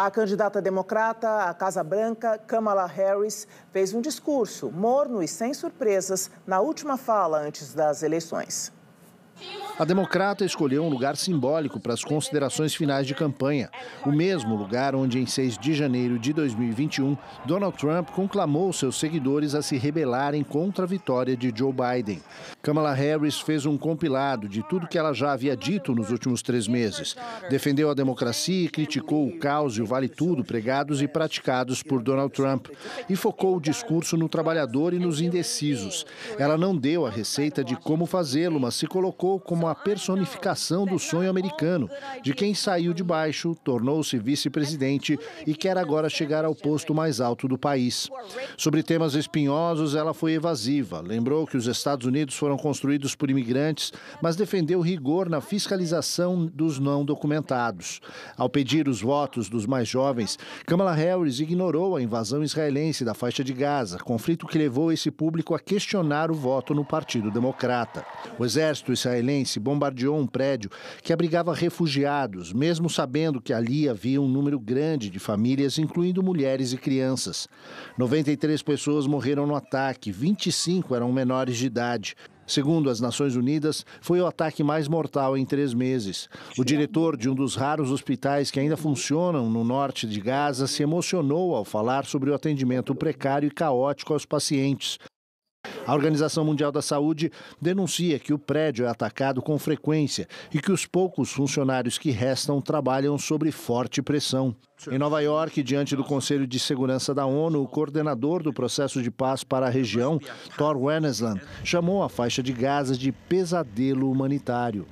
A candidata democrata à Casa Branca, Kamala Harris, fez um discurso morno e sem surpresas na última fala antes das eleições. A democrata escolheu um lugar simbólico para as considerações finais de campanha, o mesmo lugar onde, em 6 de janeiro de 2021, Donald Trump conclamou seus seguidores a se rebelarem contra a vitória de Joe Biden. Kamala Harris fez um compilado de tudo que ela já havia dito nos últimos três meses. Defendeu a democracia e criticou o caos e o vale-tudo pregados e praticados por Donald Trump, e focou o discurso no trabalhador e nos indecisos. Ela não deu a receita de como fazê-lo, mas se colocou como a personificação do sonho americano, de quem saiu de baixo, tornou-se vice-presidente e quer agora chegar ao posto mais alto do país. Sobre temas espinhosos, ela foi evasiva. Lembrou que os Estados Unidos foram construídos por imigrantes, mas defendeu rigor na fiscalização dos não documentados. Ao pedir os votos dos mais jovens, Kamala Harris ignorou a invasão israelense da faixa de Gaza, conflito que levou esse público a questionar o voto no Partido Democrata. O exército israelense israelense bombardeou um prédio que abrigava refugiados, mesmo sabendo que ali havia um número grande de famílias, incluindo mulheres e crianças. 93 pessoas morreram no ataque, 25 eram menores de idade. Segundo as Nações Unidas, foi o ataque mais mortal em três meses. O diretor de um dos raros hospitais que ainda funcionam no norte de Gaza se emocionou ao falar sobre o atendimento precário e caótico aos pacientes. A Organização Mundial da Saúde denuncia que o prédio é atacado com frequência e que os poucos funcionários que restam trabalham sob forte pressão. Em Nova York, diante do Conselho de Segurança da ONU, o coordenador do processo de paz para a região, Thor Wennesland, chamou a faixa de Gaza de pesadelo humanitário.